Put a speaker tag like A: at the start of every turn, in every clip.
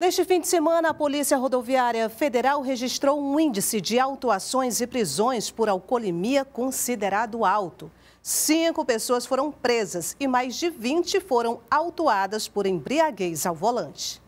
A: Neste fim de semana, a Polícia Rodoviária Federal registrou um índice de autuações e prisões por alcoolemia considerado alto. Cinco pessoas foram presas e mais de 20 foram autuadas por embriaguez ao volante.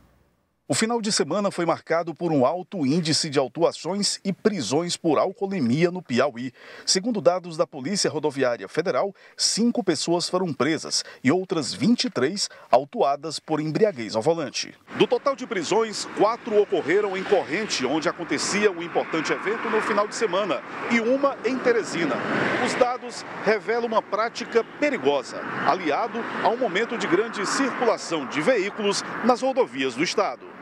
B: O final de semana foi marcado por um alto índice de autuações e prisões por alcoolemia no Piauí. Segundo dados da Polícia Rodoviária Federal, cinco pessoas foram presas e outras 23 autuadas por embriaguez ao volante. Do total de prisões, quatro ocorreram em Corrente, onde acontecia um importante evento no final de semana, e uma em Teresina. Os dados revelam uma prática perigosa, aliado a um momento de grande circulação de veículos nas rodovias do estado.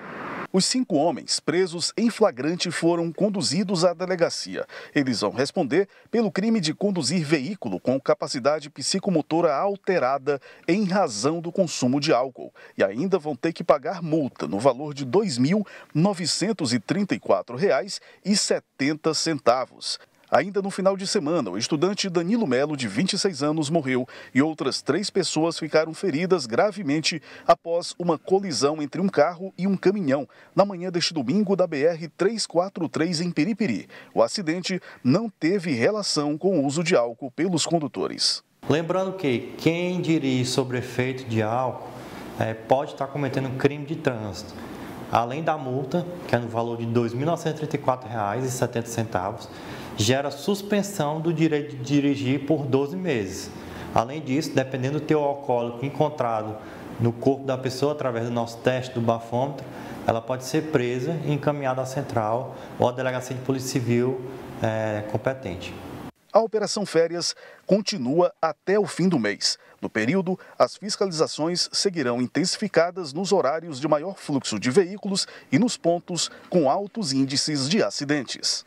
B: Os cinco homens presos em flagrante foram conduzidos à delegacia. Eles vão responder pelo crime de conduzir veículo com capacidade psicomotora alterada em razão do consumo de álcool e ainda vão ter que pagar multa no valor de R$ 2.934,70. Ainda no final de semana, o estudante Danilo Melo, de 26 anos, morreu e outras três pessoas ficaram feridas gravemente após uma colisão entre um carro e um caminhão na manhã deste domingo da BR-343 em Peripiri. O acidente não teve relação com o uso de álcool pelos condutores.
C: Lembrando que quem dirige sobre efeito de álcool é, pode estar cometendo crime de trânsito além da multa, que é no valor de R$ 2.934,70, gera suspensão do direito de dirigir por 12 meses. Além disso, dependendo do teu alcoólico encontrado no corpo da pessoa através do nosso teste do bafômetro, ela pode ser presa e encaminhada à central ou à delegacia de polícia civil é, competente.
B: A Operação Férias continua até o fim do mês. No período, as fiscalizações seguirão intensificadas nos horários de maior fluxo de veículos e nos pontos com altos índices de acidentes.